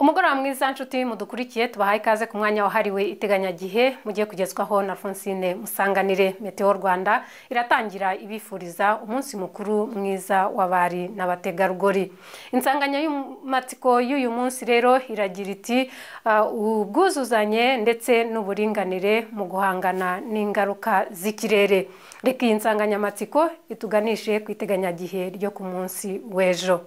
umugoroba mwiza nshuti mudukurikiye tubahaye ikaze ku mwanya wahariwe iteganyagihe mugiye kugezwaho na fonsine musanganire meteo rwanda iratangira ibifuriza umunsi mukuru mwiza w'abari n'abategarugori insanganyamatsiko y'uyu munsi rero iragira iti uh, ubwuzuzanye ndetse n'uburinganire mu guhangana n'ingaruka z'ikirere reka iyi nsanganyamatsiko ituganishe ku iteganyagihe ryo ku munsi w'ejo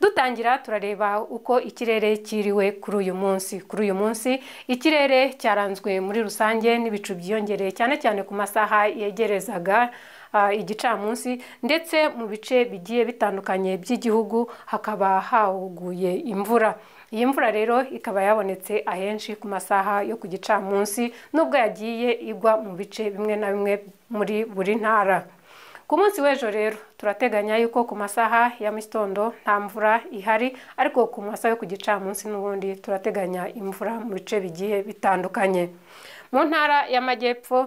dutangira turareba uko ikirere kiriwe kuri uyu munsi kuri uyu munsi ikirere cyaranzwe muri rusange n'ibicu byiyongereye cyane cyane ku masaha yegerezaga igicamunsi ndetse mu bice bigiye bitandukanye by'igihugu hakaba haguye imvura iyi mvura rero ikaba yabonetse ahenshi ku masaha yo ku gicamunsi nubwo yagiye igwa mu bice bimwe na bimwe muri buri ntara ku munsi w'ejo rero turateganya yuko ku masaha ya mugitondo nta mvura ihari ariko ku masaha yo ku gicamunsi n'ubundi turateganya imvura mu bice bigiye bitandukanye mu ntara y'amajyepfo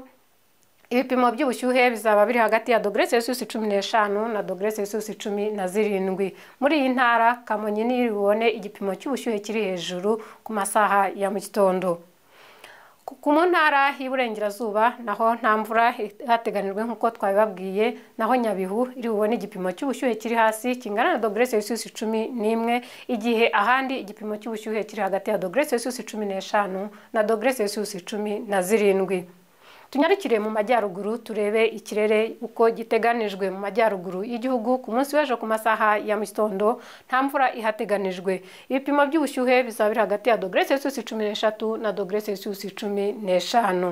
ibipimo by'ubushyuhe bizaba biri hagati ya dogere celsius cumi n'eshanu na dogere celsius cumi na zirindwi muri iyi ntara kamonyi niyo bubone igipimo cy'ubushyuhe kiri hejuru ku masaha ya mu gitondo ku mu ntara y'iburengerazuba naho nta mvura hateganijwe nk'uko twabibabwiye naho nyabihu iri bubone igipimo cy'ubushyuhe kiri hasi kingana na dogere celsius cumi n'imwe igihe ahandi igipimo cy'ubushyuhe kiri hagati ya dogere celsius cumi n'eshanu na dogere celsius cumi na zirindwi tunyarukire mu majyaruguru turebe ikirere uko giteganijwe mu majyaruguru y'igihugu ku munsi w'ejo ku masaha ya mu gitondo nta mvura ihateganijwe ibipimo by'ubushyuhe bizaba biri hagati ya dogere celsius cumi n'eshatu na dogere celsius cumi n'eshanu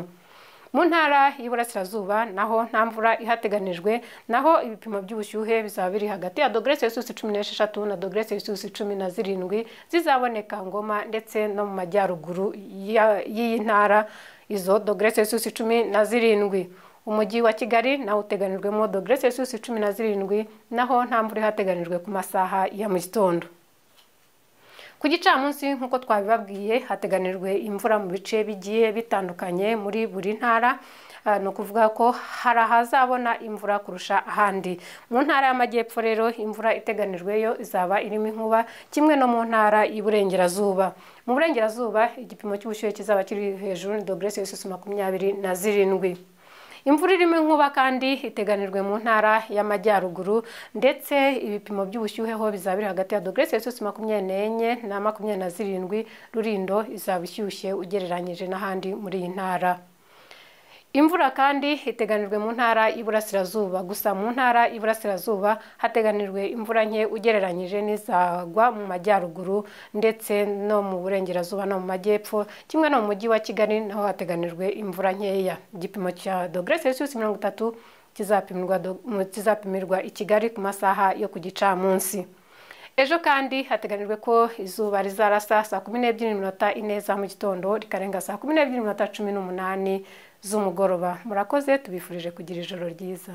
mu ntara y'iburasirazuba naho nta mvura ihateganijwe naho ibipimo by'ubushyuhe bizaba biri hagati ya dogere celsius cumi n'esheshatu na dogere celsius cumi na zirindwi zizaboneka ngoma ndetse no mu majyaruguru y'iyi ntara izo dogere celsius cumi na zirindwi umujyi wa kigali nawo uteganijwemo dogere celsius cumi na zirindwi naho nta mvura ihateganijwe ku masaha ya mu gitondo ku gicamunsi nk'uko twabibabwiye hateganijwe imvura mu bice bigiye bitandukanye muri buri ntara eh, ni ukuvuga ko hari ahazabona imvura kurusha ahandi mu ntara y'amajyepfo rero imvura iteganijweyo izaba irimo inkuba kimwe no mu ntara y'iburengerazuba mu burengerazuba igipimo cy'ubushyuhe kizaba kiri hejuru ni dogere selisiyusi makumyabiri na zirindwi imvura irimo inkuba kandi iteganijwe mu ntara y'amajyaruguru ndetse ibipimo by'ubushyuhe ho bizaba biri hagati ya dogere celsius makumyabiri n'enye na makumyabiri na zirindwi rurindo izaba ishyushye ugereranyije n'ahandi muri iyi ntara imvura kandi iteganijwe mu ntara y'iburasirazuba gusa mu ntara y'iburasirazuba hateganijwe imvura nke ugereranyije n'izagwa mu majyaruguru ndetse no mu burengerazuba no mu majyepfo kimwe no mu mujyi wa kigali naho hateganijwe imvura nkeya igipimo cya dogere celsius mirongo itatu kizapimirwa i kigali ku masaha yo ku gicamunsi ejo kandi hateganijwe ko izuba rizarasa saa kumi n'ebyiri n'iminota ine za mu gitondo rikarenga saa kumi n'ebyiri n'iminota cumi n'umunani z'umugoroba murakoze tubifurije kugira ijoro ryiza